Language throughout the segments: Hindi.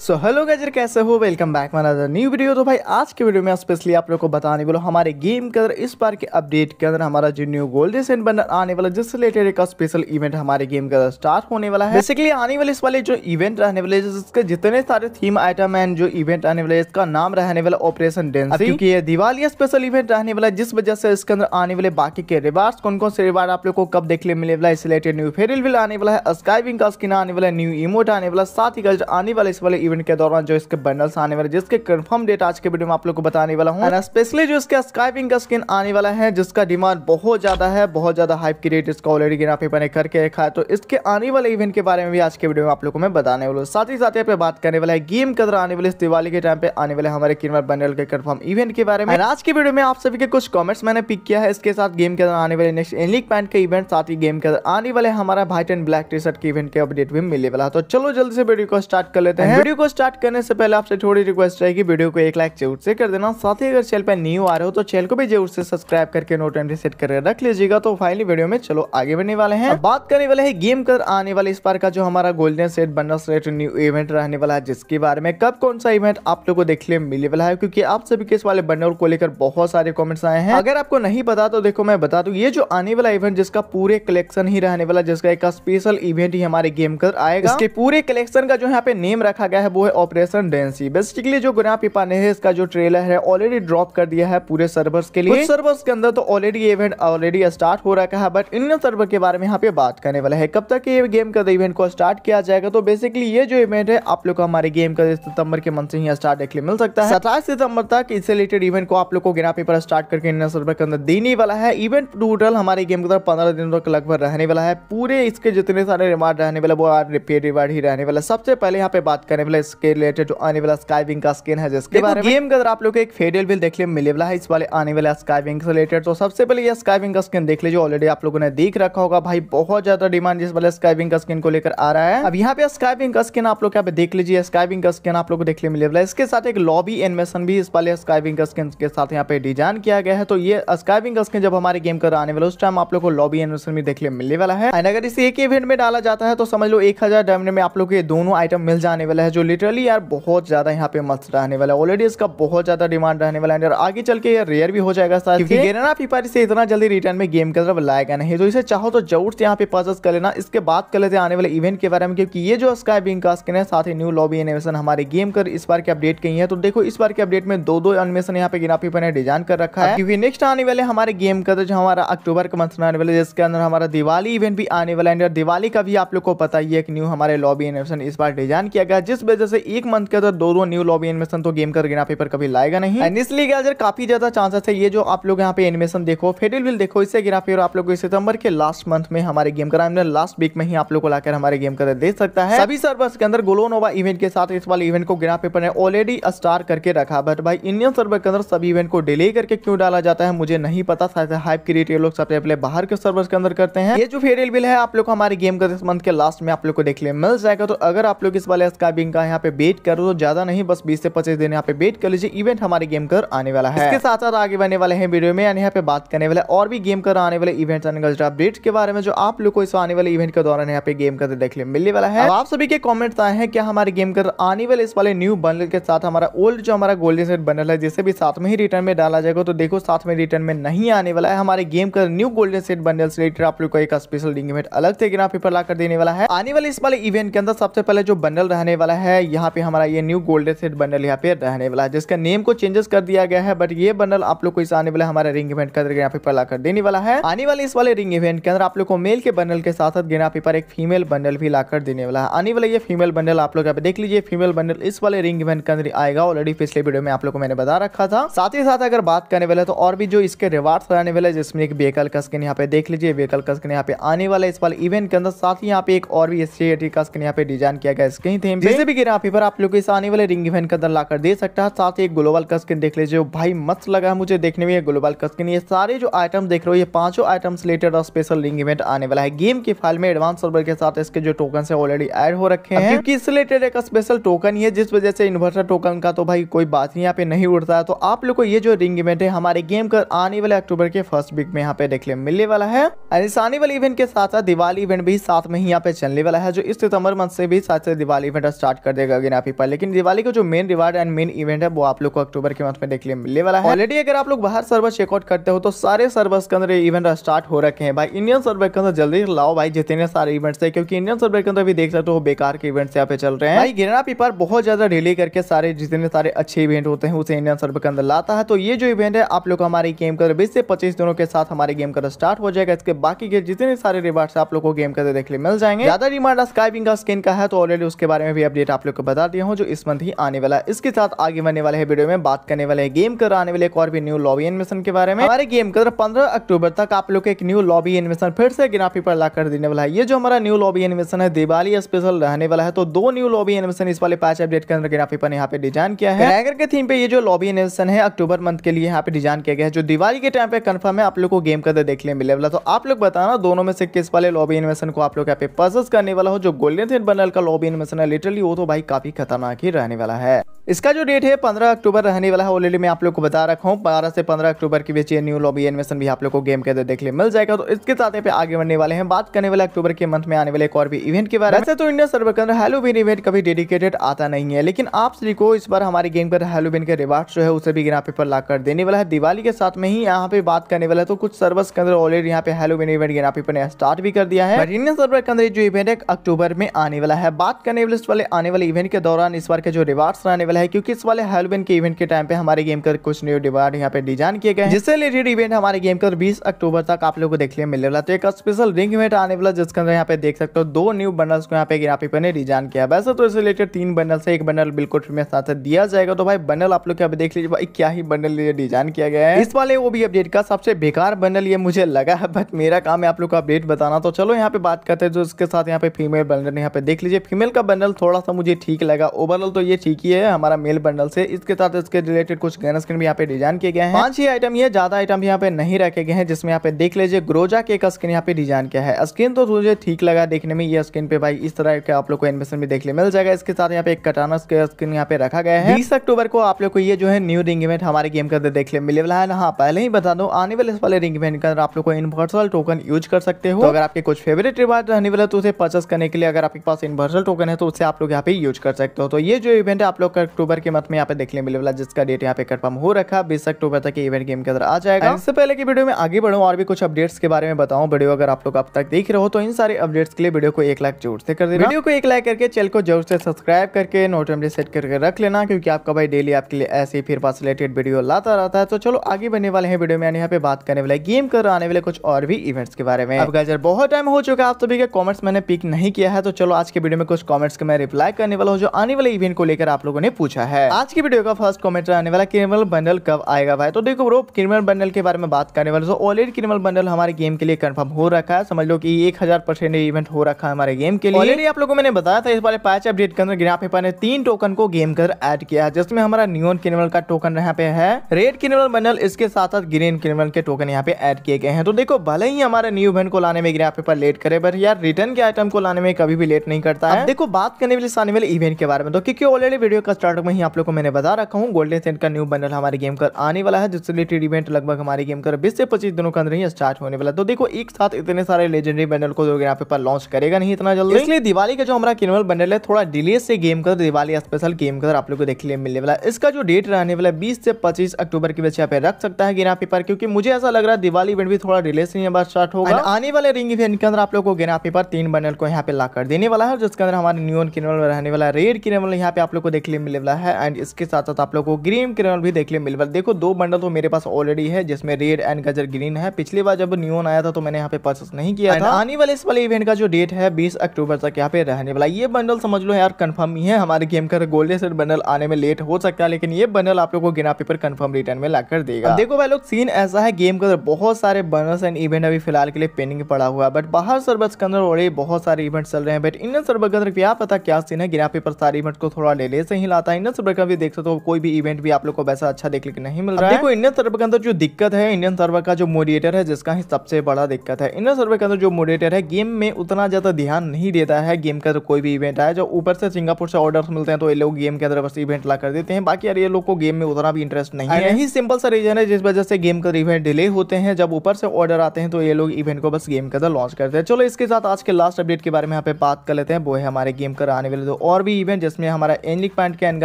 सो हेलो गजर कैसे हो वेलकम बैक माना अदर न्यू वीडियो तो भाई आज के वीडियो में स्पेशली आप लोग को बताने वाला हमारे गेम के अंदर इस बार के अपडेट के अंदर हमारा जो न्यू गोल्डन सेंट बनर आने वाला जिससे रिलेटेड एक स्पेशल इवेंट हमारे गेम के अंदर स्टार्ट होने वाला है बेसिकली आने वाले इस वाले जो इवेंट रहने वाले जिसके जितने सारे थीम आइटम एंड जो इवेंट आने वाले इसका नाम रहने वाला ऑपरेशन डेंस क्योंकि ये दिवाली स्पेशल इवेंट रहने वाला जिस वजह से इसके अंदर आने वाले बाकी के रिवार्ड कौन कौन से रिवार्ड आप लोग को कब देखने मिलने वाला इस रिलेटेड न्यू फेरिल आने वाला है स्काईविंग का स्किन आने वाला न्यू इमोट आने वाला साथ ही आने वाला इस वाले इवेंट के दौरान जो इसके बंडल्स आने वाले जिसके कंफर्म डेट आज के वीडियो में आप लोग को बताने वाला हूँ स्पेशली जो इसके स्काइपिंग का स्किन आने वाला है जिसका डिमांड बहुत ज्यादा है बहुत ज्यादा हाइप रेट इसका ऑलरेडी गेना पेपर करके रखा है तो इसके आने वाले इवेंट के बारे में भी आज के वीडियो में आप लोग को मैं बताने वाला हूँ साथ ही साथ यहाँ पे बात करने वाला है गेम कदर आने वाले इस दिवाली के टाइम पे आने वाले हमारे किनवर बंडल के कन्फर्म इवेंट के बारे में आज के वीडियो में आप सभी के कुछ कॉमेंट्स मैंने पिक किया है इसके साथ गेम के अंदर आने वाले नेक्स्ट एनलिक पैंट के इवेंट साथ ही गेम के अंदर आने वाले हमारा white and black T shirt के इवेंट के अपडेट भी मिलने वाला तो चलो जल्दी से वीडियो को स्टार्ट कर लेते हैं वीडियो को स्टार्ट करने से पहले आपसे थोड़ी रिक्वेस्ट रहेगी वीडियो को एक लाइक जरूर से कर देना साथ ही अगर चैनल पर न्यू आ रहे हो तो चैनल को भी जरूर से सब्सक्राइब करके नोट एंड सेट कर रख लीजिएगा तो फाइनली वीडियो में चलो आगे बढ़ने वाले हैं बात करने वाले है गेम कर आने वाले इस बार का जो हमारा गोल्डन सेट बनना सेट न्यू इवेंट रहने वाला है जिसके बारे में कब कौन सा इवेंट आप लोग को देखने मिलने वाला है क्योंकि आप सभी के इस वाले बंडल को लेकर बहुत सारे कॉमेंट्स आए हैं अगर आपको नहीं पता तो देखो मैं बता दू ये जो आने वाला इवेंट जिसका पूरे कलेक्शन ही रहने वाला जिसका एक स्पेशल इवेंट ही हमारे गेम कर आएगा इसके पूरे कलेक्शन का जो यहाँ पे नेम रखा गया है है वो है ऑपरेशन डेंसी बेसिकली जो गुना पिपा ने है इसका जो ट्रेलर है ऑलरेडी ड्रॉप कर दिया है पूरे सर्वर्स के लिए सर्वर्स के अंदर तो ऑलरेडी इवेंट ऑलरेडी स्टार्ट हो रहा है बट इन सर्वर के बारे में यहाँ पे बात करने वाला है कब तक ये गेम का इवेंट को स्टार्ट किया जाएगा तो बेसिकली ये जो इवेंट है आप लोग को हमारे गेम का सितंबर के मंथ से ही स्टार्ट देखने मिल सकता है सत्रह सितंबर तक इससे रिलेटेड इवेंट को आप लोग को गिना पेपर स्टार्ट करके इंडियन सर्वर के अंदर देने वाला है इवेंट टोटल हमारे गेम के अंदर पंद्रह दिनों तक लगभग रहने वाला है पूरे इसके जितने सारे रिवार्ड रहने वाले वो रिपेयर रिवार्ड ही रहने वाला सबसे पहले यहाँ पे बात करने वाले में इसके रिलेटेड जो आने वाला स्काईविंग का स्किन है जिसके बारे में गेम के अंदर आप लोग एक फेडियल बिल देख लिया मिले वाला है इस वाले आने वाला स्काईविंग से रिलेटेड तो सबसे पहले ये स्काईविंग का स्किन देख लीजिए ऑलरेडी आप लोगों ने देख रखा होगा भाई बहुत ज्यादा डिमांड जिस वाले स्काईविंग का स्किन को लेकर आ रहा है अब यहाँ पे स्काईविंग का स्किन आप लोग यहाँ पे देख लीजिए स्काईविंग का स्किन आप लोग को लिया मिले वाला है इसके साथ एक लॉबी एनिमेशन भी इस वाले स्काईविंग का स्किन के साथ यहाँ पे डिजाइन किया गया है तो ये स्काईविंग का स्किन जब हमारे गेम कर आने वाला उस टाइम आप लोग को लॉबी एनिमेशन भी देख लिया मिलने वाला है एंड अगर इसे एक इवेंट में डाला जाता है तो समझ लो एक हजार डायमंड में आप लोग ये दोनों आइटम मिल जाने वाला है जो लिटरली यार बहुत ज़्यादा यहाँ पे मस्त रहने वाला है ऑलरेडी इसका बहुत ज़्यादा डिमांड रहने वाला है यार आगे चल के यार रेयर भी हो जाएगा साथ क्योंकि गेरेना फीपारी से इतना जल्दी रिटर्न में गेम के तरफ लाएगा नहीं तो इसे चाहो तो जरूर से यहाँ पे परचेस कर लेना इसके बाद कर लेते हैं आने वाले इवेंट के बारे में क्योंकि ये जो स्काई बिंग का स्किन है साथ ही न्यू लॉबी एनिमेशन हमारे गेम कर इस बार के अपडेट की है तो देखो इस बार के अपडेट में दो दो एनिमेशन यहाँ पे गिनापी ने डिजाइन कर रखा है क्योंकि नेक्स्ट आने वाले हमारे गेम का तो जो हमारा अक्टूबर का मंथ आने वाले जिसके अंदर हमारा दिवाली इवेंट भी आने वाला है दिवाली का भी आप लोग को पता ही है कि न्यू हमारे लॉबी एनिमेशन इस बार डिजाइन किया गया जिस वजह से एक मंथ के अंदर दो दो न्यू लॉबी एनिमेशन तो गेम करके यहाँ पेपर कभी लाएगा नहीं एंड इसलिए क्या काफी ज्यादा चांसेस है ये जो आप लोग यहाँ पे एनिमेशन देखो फेडिल विल देखो इससे गिरा पेपर आप लोग सितंबर के लास्ट मंथ में हमारे गेम कर लास्ट वीक में ही आप लोग को लाकर हमारे गेम कर दे सकता है सभी सर्वर्स के अंदर गोलोनोवा इवेंट के साथ इस वाले इवेंट को गिरा पेपर ने ऑलरेडी स्टार करके रखा बट भाई इंडियन सर्वर के अंदर सभी इवेंट को डिले करके क्यों डाला जाता है मुझे नहीं पता शायद हाइप क्रिएट ये लोग सबसे पहले बाहर के सर्वर के अंदर करते हैं ये जो फेडिल बिल है आप लोग हमारे गेम कर इस मंथ के लास्ट में आप लोग को देखने मिल जाएगा तो अगर आप लोग इस वाले स्काइबिंग का यहाँ पे वेट करो तो ज्यादा नहीं बस बीस से पच्चीस दिन यहाँ पे वेट कर लीजिए इवेंट हमारे गेम कर आने वाला है इसके साथ साथ आगे बढ़ने वाले हैं वीडियो में यहाँ पे बात करने वाले और भी गेम कर आने वाले इवेंट अपडेट्स के बारे में जो आप लोग को इस आने वाले इवेंट के दौरान यहाँ पे गेम कर देखने मिलने वाला है आप सभी के कॉमेंट आए हैं क्या हमारे गेम कर आने वाले इस वाले न्यू बनल के साथ हमारा ओल्ड जो हमारा गोल्डन सेट बनल है जिसे भी साथ में ही रिटर्न में डाला जाएगा तो देखो साथ में रिटर्न में नहीं आने वाला है हमारे गेम कर न्यू गोल्डन सेट बनल से रिलेटेड आप लोग को एक स्पेशल इवेंट अलग से ग्राफी पर ला देने वाला है आने वाले इस वाले इवेंट के अंदर सबसे पहले जो बंडल रहने वाला है है यहाँ पे हमारा ये न्यू गोल्डन सेट बंडल यहाँ पे रहने वाला है जिसका नेम को चेंजेस कर दिया गया है बट ये बंडल आप लोग को इस आने वाला हमारे रिंग इवेंट का यहाँ पे पला कर देने वाला है आने वाले इस वाले रिंग इवेंट के अंदर आप लोग को मेल के बंडल के साथ साथ गेना पेपर एक फीमेल बंडल भी लाकर देने वाला है आने वाला ये फीमेल बंडल आप लोग यहाँ पे देख लीजिए फीमेल बंडल इस वाले रिंग इवेंट के अंदर आएगा ऑलरेडी पिछले वीडियो में आप लोग को मैंने बता रखा था साथ ही साथ अगर बात करने वाले तो और भी जो इसके रिवार्ड रहने वाले जिसमें एक व्हीकल का स्किन यहाँ पे देख लीजिए व्हीकल का स्किन यहाँ पे आने वाला इस वाले इवेंट के अंदर साथ ही यहाँ पे एक और भी एस का स्किन यहाँ पे डिजाइन किया गया इसके थीम भी लेकिन यहाँ पर आप लोग इस आने वाले रिंग इवेंट के अंदर ला कर दे सकता है साथ ही एक ग्लोबल कस्किन देख लीजिए भाई मस्त लगा मुझे देखने में ये ग्लोबल कस्किन ये सारे जो आइटम देख रहे हो ये पांचों आइटम्स रिलेटेड और स्पेशल रिंग इवेंट आने वाला है गेम की फाइल में एडवांस सर्वर के साथ इसके जो टोकन है ऑलरेडी एड हो रखे हैं क्योंकि इस रिलेटेड एक स्पेशल टोकन ही है जिस वजह से इन्वर्टर टोकन का तो भाई कोई बात नहीं यहाँ पे नहीं उड़ता है तो आप लोग को ये जो रिंग इवेंट है हमारे गेम का आने वाले अक्टूबर के फर्स्ट वीक में यहाँ पे देखने मिलने वाला है और इस आने वाले इवेंट के साथ साथ दिवाली इवेंट भी साथ में ही यहाँ पे चलने वाला है जो इस सितम्बर मंथ से भी साथ दिवाली इवेंट स्टार्ट कर देगा अगेन आप ही पर लेकिन दिवाली का जो main reward and main event है वो आप लोग को अक्टूबर के मंथ में देखने मिलने वाला है ऑलरेडी अगर आप लोग बाहर सर्वर चेकआउट करते हो तो सारे सर्वर्स के अंदर इवेंट स्टार्ट हो रखे हैं भाई इंडियन सर्वर के अंदर जल्दी लाओ भाई जितने सारे इवेंट्स है क्योंकि इंडियन सर्वर के अंदर भी देख सकते हो बेकार के इवेंट्स यहाँ पे चल रहे हैं भाई गिरना पीपर बहुत ज्यादा डिले करके सारे जितने सारे अच्छे इवेंट होते हैं उसे इंडियन सर्वर के अंदर लाता है तो ये जो इवेंट है आप लोग हमारे गेम का बीस से पच्चीस दिनों के साथ हमारे गेम का स्टार्ट हो जाएगा इसके बाकी के जितने सारे रिवार्ड आप लोग को गेम के अंदर देखने मिल जाएंगे ज्यादा रिमांड स्काइपिंग का स्किन का है तो ऑलरेडी उसके बारे में भी अपडेट आप लोग को बता दिया हूँ जो इस मंथ ही आने वाला है इसके साथ आगे बढ़ने वाले वीडियो में बात करने वाले हैं गेम कर आने वाले एक और भी न्यू लॉबी एनिमेशन के बारे में हमारे गेम कर पंद्रह अक्टूबर तक आप लोग एक न्यू लॉबी एनिमेशन फिर से गिनापी पर ला देने वाला है ये जो हमारा न्यू लॉबी एनिमेशन है दिवाली स्पेशल रहने वाला है तो दो न्यू लॉबी एनिमेशन इस वाले पैच अपडेट के अंदर गिनापी पर यहाँ पे डिजाइन किया है टाइगर के थीम पे ये जो लॉबी एनिमेशन है अक्टूबर मंथ के लिए यहाँ पे डिजाइन किया गया है जो दिवाली के टाइम पे कंफर्म है आप लोग को गेम कर देखने मिले वाला तो आप लोग बताना दोनों में से किस वाले लॉबी एनिमेशन को आप लोग यहाँ पे परचेस करने वाला हो जो गोल्डन थे बनल का लॉबी एनिमेशन है लिटरली वो तो बाइक काफी खतरनाक ही रहने वाला है इसका जो डेट है पंद्रह अक्टूबर रहने वाला है ऑलरेडी मैं आप लोग को बता रखा हूँ बारह से पंद्रह अक्टूबर के बीच ये न्यू लॉबी एनिमेशन भी आप लोग को गेम के अंदर देखने मिल जाएगा तो इसके साथ पे आगे बढ़ने वाले हैं बात करने वाले अक्टूबर के मंथ में आने वाले एक और भी इवेंट के बारे में तो इंडिया सर्वर के अंदर हेलोविन इवेंट कभी डेडिकेटेड आता नहीं है लेकिन आप सभी को इस बार हमारे गेम पर हेलोविन के रिवार्ड जो है उसे भी यहाँ पे पर ला देने वाला है दिवाली के साथ में ही यहाँ पे बात करने वाला है तो कुछ सर्वर्स के अंदर ऑलरेडी यहाँ पे हेलोविन इवेंट यहाँ पे ने स्टार्ट भी कर दिया है इंडियन सर्वर के अंदर जो इवेंट है अक्टूबर में आने वाला है बात करने वाले आने वाले इवेंट के दौरान इस बार के जो रिवार्ड्स रहने वाले वाला है क्योंकि इस वाले हेलोविन के इवेंट के टाइम पे हमारे गेम का कुछ न्यू डिवाइड यहाँ पे डिजाइन किए गए जिससे रिलेटेड इवेंट हमारे गेम का बीस अक्टूबर तक आप लोग को देखने मिलने वाला तो एक स्पेशल रिंग इवेंट आने वाला जिसके अंदर यहाँ पे देख सकते हो दो न्यू बर्नल्स को यहाँ पे ग्राफिक ने डिजाइन किया वैसे तो इससे रिलेटेड तीन बर्नल है एक बर्नल बिल्कुल फ्री में साथ दिया जाएगा तो भाई बर्नल आप लोग देख लीजिए भाई क्या ही बर्नल डिजाइन किया गया है इस वाले वो भी अपडेट का सबसे बेकार बर्नल ये मुझे लगा है बट मेरा काम है आप लोग को अपडेट बताना तो चलो यहाँ पे बात करते हैं जो इसके साथ यहाँ पे फीमेल बर्नल यहाँ पे देख लीजिए फीमेल का बर्नल थोड़ा सा मुझे ठीक लगा ओवरऑल तो ये ठीक ही है हमारे हमारा मेल बंडल से इसके साथ इसके रिलेटेड कुछ गैन स्किन भी यहाँ पे डिजाइन किए गए हैं पांच ही आइटम ये ज्यादा आइटम यहाँ पे नहीं रखे गए हैं जिसमें यहाँ पे देख लीजिए ग्रोजा के एक स्किन यहाँ पे डिजाइन किया है स्किन तो मुझे ठीक लगा देखने में ये स्किन पे भाई इस तरह का आप लोग को एनिमेशन भी देखने मिल जाएगा इसके साथ यहाँ पे एक के स्किन यहाँ पे रखा गया है बीस अक्टूबर को आप लोग को ये जो है न्यू रिंग इवेंट हमारे गेम के देखने मिले वाला है हाँ पहले ही बता दो आने वाले इस वाले रिंग इवेंट के अंदर आप लोग को इनवर्सल टोकन यूज कर सकते हो तो अगर आपके कुछ फेवरेट रिवार्ड रहने वाले तो उसे परचेस करने के लिए अगर आपके पास इनवर्सल टोकन है तो उसे आप लोग यहाँ पे यूज कर सकते हो तो ये जो इवेंट है आप लोग अक्टूबर के मंथ में यहाँ पे देखने मिले वाला जिसका डेट यहाँ पे कन्फर्म हो रखा बीस अक्टूबर तक इवेंट गेम के अंदर आ जाएगा इससे पहले की वीडियो में आगे बढ़ू और भी कुछ अपडेट्स के बारे में बताऊँ वीडियो अगर आप लोग अब तक देख रहे हो तो इन सारे अपडेट्स के लिए वीडियो को एक लाख जरूर से कर दे वीडियो को एक लाइक करके चैनल को जरूर से सब्सक्राइब करके नोटिफिकेशन सेट करके रख लेना क्योंकि आपका भाई डेली आपके लिए ऐसे ही फिर पास रिलेटेड वीडियो लाता रहता है तो चलो आगे बने वाले हैं वीडियो में यहाँ पे बात करने वाले गेम कर आने वाले कुछ और भी इवेंट्स के बारे में अब बहुत टाइम हो चुका है आप सभी के कॉमेंट्स मैंने पिक नहीं किया है तो चलो आज के वीडियो में कुछ कॉमेंट्स का मैं रिप्लाई करने वाला हूँ जो आने वाले इवेंट को लेकर आप लोगों ने पूछा पूछा है आज की वीडियो का फर्स्ट कॉमेंट रहने वाला क्रिमिनल बंडल कब आएगा भाई तो देखो ब्रो क्रिमिनल बंडल के बारे में बात करने वाले ऑलरेडी क्रिमिनल बंडल हमारे गेम के लिए कन्फर्म हो रखा है समझ लो की एक इवेंट हो रखा है हमारे गेम के लिए ऑलरेडी आप लोगों को मैंने बताया था इस बार पैच अपडेट के अंदर ग्राफ पेपर ने तीन टोकन को गेम कर एड किया है जिसमें हमारा न्यून क्रिमिनल का टोकन यहाँ पे है रेड क्रिमिनल बंडल इसके साथ साथ ग्रीन क्रिमिनल के टोकन यहाँ पे एड किए गए हैं तो देखो भले ही हमारे न्यू इवेंट को लाने में ग्राफ पेपर लेट करे बट यार रिटर्न के आइटम को लाने में कभी भी लेट नहीं करता है देखो बात करने वाले आने वाले इवेंट के बारे में तो क्योंकि ऑलरेडी वीडियो का स्टार्ट में ही आप लोगों को मैंने बता रखा हूँ गोल्डन सेंट का न्यू बंडल हमारे गेम कर आने वाला है जिससे रिलेटेड इवेंट लगभग हमारे गेम कर बीस से पच्चीस दिनों के अंदर ही स्टार्ट होने वाला तो देखो एक साथ इतने सारे लेजेंडरी बंडल को लोग तो यहाँ पे लॉन्च करेगा नहीं इतना जल्दी इसलिए दिवाली का जो हमारा किनवल बंडल है थोड़ा डिले से गेम कर दिवाली स्पेशल गेम कर आप लोग को देखने मिलने वाला इसका जो डेट रहने वाला है बीस से पच्चीस अक्टूबर के बीच यहाँ पे रख सकता है गेना पेपर क्योंकि मुझे ऐसा लग रहा है दिवाली इवेंट भी थोड़ा डिले से यहाँ स्टार्ट होगा आने वाले रिंग इवेंट के अंदर आप लोग को गेना पेपर तीन बंडल को यहाँ पे ला देने वाला है जिसके अंदर हमारे न्यून किनवल रहने वाला रेड किनवल यहाँ पे आप लोग को देखने मिले अवेलेबल है एंड इसके साथ साथ आप लोग को ग्रीन क्रेनल भी देखने मिल रहा देखो दो बंडल तो मेरे पास ऑलरेडी है जिसमें रेड एंड गजर ग्रीन है पिछली बार जब न्यून आया था तो मैंने यहाँ पे परचेस नहीं किया था आने वाले इस वाले इवेंट का जो डेट है बीस अक्टूबर तक यहाँ पे रहने वाला ये बंडल समझ लो यार कन्फर्म ही है हमारे गेम का गोल्डन सेट बंडल आने में लेट हो सकता है लेकिन ये बंडल आप लोग को गिना पेपर कन्फर्म रिटर्न में ला देगा देखो भाई लोग सीन ऐसा है गेम के अंदर बहुत सारे बर्नर्स एंड इवेंट अभी फिलहाल के लिए पेंडिंग पड़ा हुआ है बट बाहर सर्वस के अंदर ऑलरेडी बहुत सारे इवेंट चल रहे हैं बट इन सर्वर के अंदर क्या पता क्या सीन है गिना पेपर सारे इवेंट को थोड़ा डिले से ही लाता आता है इंडियन सर्वर का भी देख सकते हो कोई भी इवेंट भी आप लोग को वैसा अच्छा देखने को नहीं मिल रहा है देखो इंडियन सर्वर के अंदर जो दिक्कत है इंडियन सर्वर का जो मोडिएटर है जिसका ही सबसे बड़ा दिक्कत है इंडियन सर्वर के अंदर जो मोडिएटर है गेम में उतना ज़्यादा ध्यान नहीं देता है गेम का कोई भी इवेंट आया जो ऊपर से सिंगापुर से ऑर्डर मिलते हैं तो ये लोग गेम के अंदर बस इवेंट ला कर देते हैं बाकी यार ये लोग को गेम में उतना भी इंटरेस्ट नहीं है यही सिंपल सा रीजन है जिस वजह से गेम का इवेंट डिले होते हैं जब ऊपर से ऑर्डर आते हैं तो ये लोग इवेंट को बस गेम के अंदर लॉन्च करते हैं चलो इसके साथ आज के लास्ट अपडेट के बारे में यहाँ पे बात कर लेते हैं वो है हमारे गेम कर आने वाले तो और भी इवेंट जिसमें हमारा एनलिक पॉइंट के एंड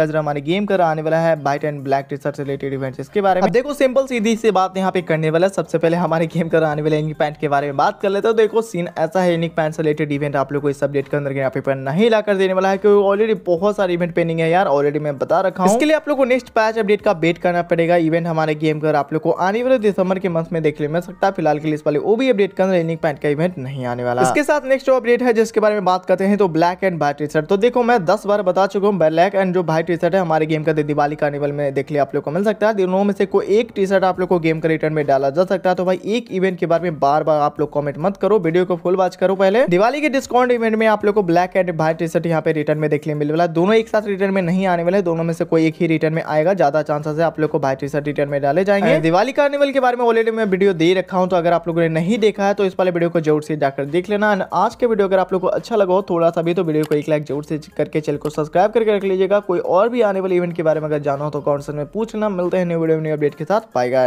गजर हमारे गेम कर आने वाला है बाइट एंड ब्लैक टीशर्ट से रिलेटेड इवेंट इसके बारे में देखो सिंपल सीधी से बात यहाँ पे करने वाला है सबसे पहले हमारे गेम कर आने वाले इनकी पैंट के बारे में बात कर लेते हो तो देखो सीन ऐसा है यूनिक पैंट से रिलेटेड इवेंट आप लोग को इस अपडेट के अंदर यहाँ पे नहीं ला देने वाला है क्योंकि ऑलरेडी बहुत सारे इवेंट पेंडिंग है यार ऑलरेडी मैं बता रखा हूँ इसके लिए आप लोग को नेक्स्ट पैच अपडेट का वेट करना पड़ेगा इवेंट हमारे गेम कर आप लोग को आने वाले दिसंबर के मंथ में देखने मिल सकता है फिलहाल के लिए इस वाले भी अपडेट कर अंदर पैंट का इवेंट नहीं आने वाला इसके साथ नेक्स्ट अपडेट है जिसके बारे में बात करते हैं तो ब्लैक एंड टी शर्ट तो देखो मैं दस बार बता चुका हूँ ब्लैक एंड जो व्हाइट टी शर्ट है हमारे गेम का दिवाली कार्निवल में देख लिया आप लोग को मिल सकता है दोनों में से कोई एक टी शर्ट आप लोग को गेम का रिटर्न में डाला जा सकता है तो भाई एक इवेंट के बारे में बार बार आप लोग कॉमेंट मत करो वीडियो को फुल वॉच करो पहले दिवाली के डिस्काउंट इवेंट में आप लोग को black and white T shirt यहाँ पे रिटर्न में देखने मिल वाला दोनों एक साथ रिटर्न में नहीं आने वाले दोनों में से कोई एक ही रिटर्न में आएगा ज्यादा चांसेस है आप लोग को व्हाइट टी शर्ट रिटर्न में डाले जाएंगे हाँ। दिवाली कार्निवल के बारे में ऑलरेडी मैं वीडियो दे रखा हूँ तो अगर आप लोगों ने नहीं देखा है तो इस वाले वीडियो को जरूर से जाकर देख लेना आज के वीडियो अगर आप लोग को अच्छा लगा हो थोड़ा सा भी तो वीडियो को एक लाइक जरूर से करके चैनल को सब्सक्राइब करके रख लीजिएगा कोई और भी आने वाले इवेंट के बारे में अगर जाना हो तो कॉन्सन में पूछना मिलते हैं न्यू वीडियो न्यू अपडेट के साथ पाएगा